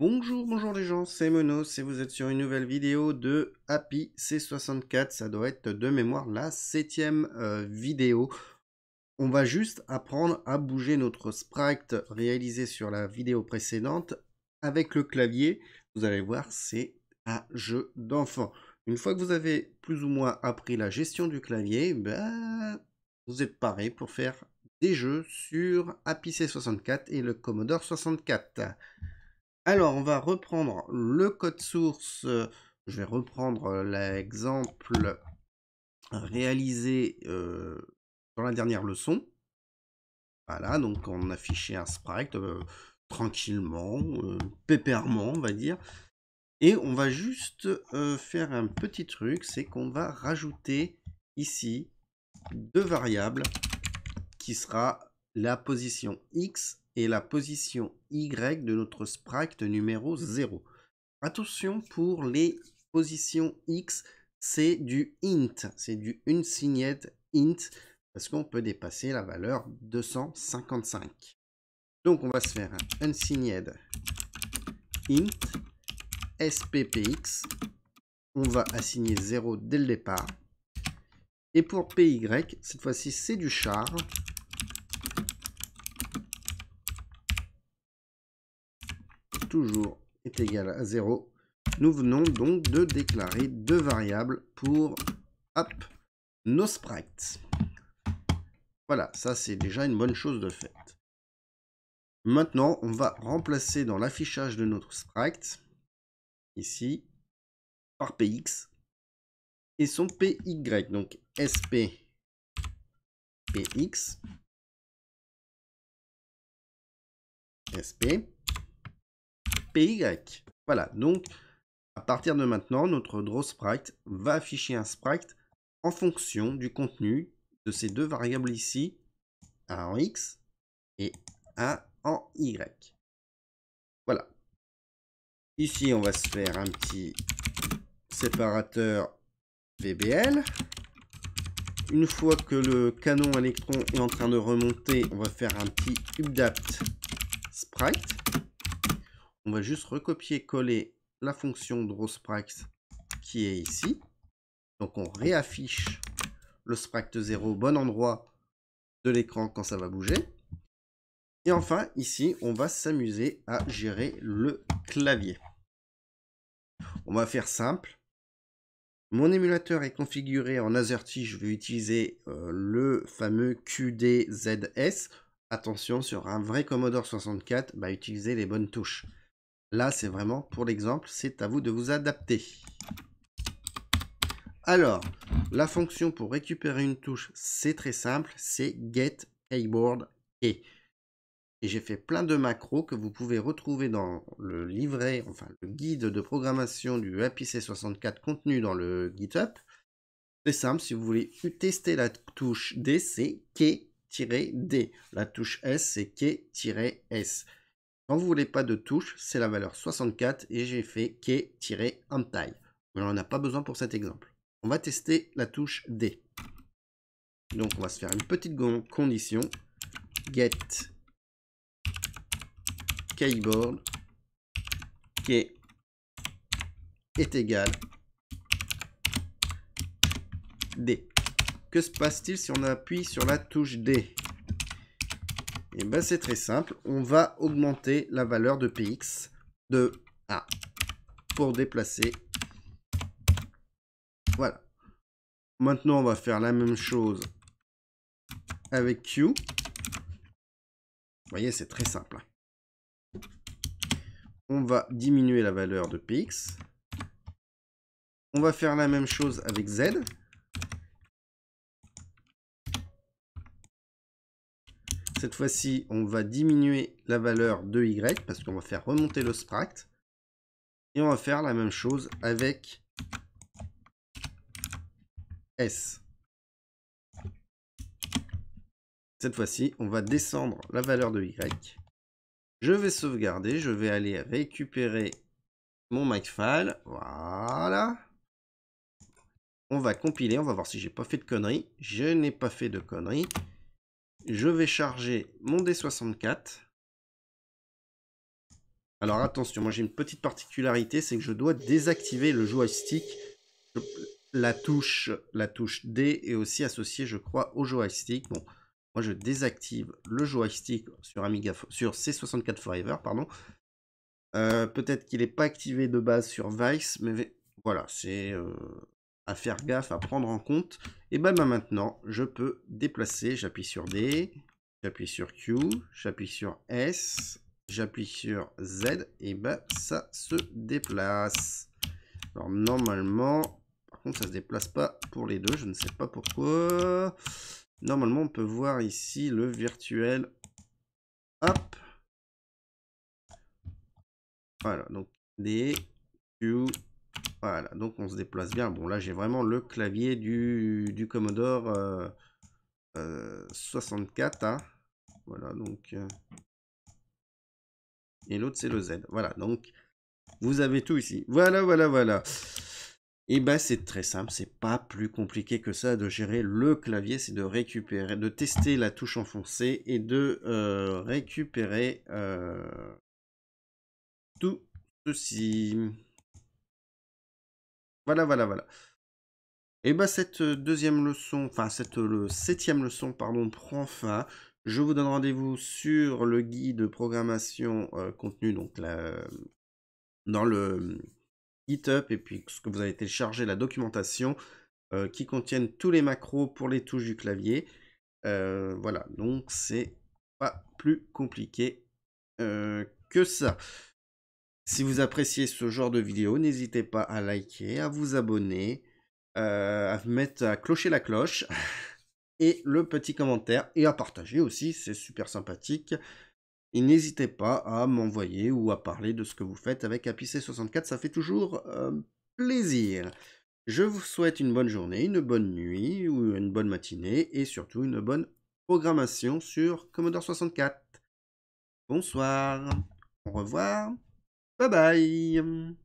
Bonjour, bonjour les gens, c'est Monos et vous êtes sur une nouvelle vidéo de Happy C64. Ça doit être de mémoire la septième euh, vidéo. On va juste apprendre à bouger notre sprite réalisé sur la vidéo précédente avec le clavier. Vous allez voir, c'est un jeu d'enfant. Une fois que vous avez plus ou moins appris la gestion du clavier, ben, vous êtes paré pour faire des jeux sur Happy C64 et le Commodore 64. Alors, on va reprendre le code source. Euh, je vais reprendre euh, l'exemple réalisé euh, dans la dernière leçon. Voilà, donc on affichait un sprite tranquillement, pépèrement, on va dire. Et on va juste faire un petit truc, c'est qu'on va rajouter ici deux variables qui sera la position x et la position Y de notre sprite numéro 0. Attention pour les positions X, c'est du int, c'est du unsigned int, parce qu'on peut dépasser la valeur 255. Donc on va se faire un unsigned int sppx, on va assigner 0 dès le départ. Et pour py, cette fois-ci c'est du char, toujours est égal à 0, nous venons donc de déclarer deux variables pour nos sprites. Voilà, ça c'est déjà une bonne chose de fait. Maintenant, on va remplacer dans l'affichage de notre sprite, ici, par px et son py, donc sp px sp PY. Voilà, donc à partir de maintenant, notre draw sprite va afficher un sprite en fonction du contenu de ces deux variables ici, un en X et un en Y. Voilà. Ici, on va se faire un petit séparateur VBL. Une fois que le canon électron est en train de remonter, on va faire un petit update sprite on va juste recopier-coller la fonction drawSprite qui est ici. Donc on réaffiche le sprite 0 au bon endroit de l'écran quand ça va bouger. Et enfin, ici, on va s'amuser à gérer le clavier. On va faire simple. Mon émulateur est configuré en AZERTY. Je vais utiliser euh, le fameux QDZS. Attention, sur un vrai Commodore 64, bah, utilisez les bonnes touches. Là, c'est vraiment pour l'exemple, c'est à vous de vous adapter. Alors, la fonction pour récupérer une touche, c'est très simple, c'est get Et j'ai fait plein de macros que vous pouvez retrouver dans le livret, enfin le guide de programmation du apc 64 contenu dans le GitHub. C'est simple, si vous voulez tester la touche D, c'est key-d. La touche S, c'est key-s. Quand vous voulez pas de touche, c'est la valeur 64 et j'ai fait key Mais On n'en a pas besoin pour cet exemple. On va tester la touche D. Donc on va se faire une petite condition. Get keyboard key est égal D. Que se passe-t-il si on appuie sur la touche D eh ben, c'est très simple, on va augmenter la valeur de px de a pour déplacer. Voilà. Maintenant, on va faire la même chose avec q. Vous voyez, c'est très simple. Hein. On va diminuer la valeur de px. On va faire la même chose avec z. Cette fois-ci, on va diminuer la valeur de y parce qu'on va faire remonter le spract. Et on va faire la même chose avec s. Cette fois-ci, on va descendre la valeur de y. Je vais sauvegarder, je vais aller récupérer mon Macfile. Voilà. On va compiler, on va voir si j'ai pas fait de conneries. Je n'ai pas fait de conneries je vais charger mon D64. Alors attention, moi j'ai une petite particularité, c'est que je dois désactiver le joystick. La touche, la touche D est aussi associée, je crois, au joystick. Bon, moi je désactive le joystick sur Amiga, sur C64 Forever, pardon. Euh, peut-être qu'il n'est pas activé de base sur Vice, mais voilà, c'est euh, à faire gaffe, à prendre en compte. Et ben, ben, maintenant, je peux déplacer, j'appuie sur D, j'appuie sur Q, j'appuie sur S, j'appuie sur Z, et ben ça se déplace. Alors normalement, par contre ça se déplace pas pour les deux, je ne sais pas pourquoi. Normalement on peut voir ici le virtuel. Hop. Voilà, donc D, Q, voilà, donc on se déplace bien. Bon, là, j'ai vraiment le clavier du, du Commodore 64. Euh, euh, hein. Voilà, donc... Euh, et l'autre, c'est le Z. Voilà, donc vous avez tout ici. Voilà, voilà, voilà. Et eh ben c'est très simple, c'est pas plus compliqué que ça de gérer le clavier, c'est de récupérer, de tester la touche enfoncée et de récupérer tout ceci. Voilà, voilà, voilà. Et eh bien, cette euh, deuxième leçon, enfin cette euh, septième leçon, pardon, prend fin. Je vous donne rendez-vous sur le guide de programmation euh, contenu, donc dans le GitHub, et puis ce que vous avez téléchargé, la documentation qui contiennent tous les macros pour les touches du clavier. voilà, donc c'est pas plus compliqué que ça. Si vous appréciez ce genre de vidéo, n'hésitez pas à liker, à vous abonner, euh, à mettre à clocher la cloche et le petit commentaire et à partager aussi, c'est super sympathique. Et n'hésitez pas à m'envoyer ou à parler de ce que vous faites avec APC64, ça fait toujours euh, plaisir. Je vous souhaite une bonne journée, une bonne nuit ou une bonne matinée et surtout une bonne programmation sur Commodore 64. Bonsoir, au revoir. Bye bye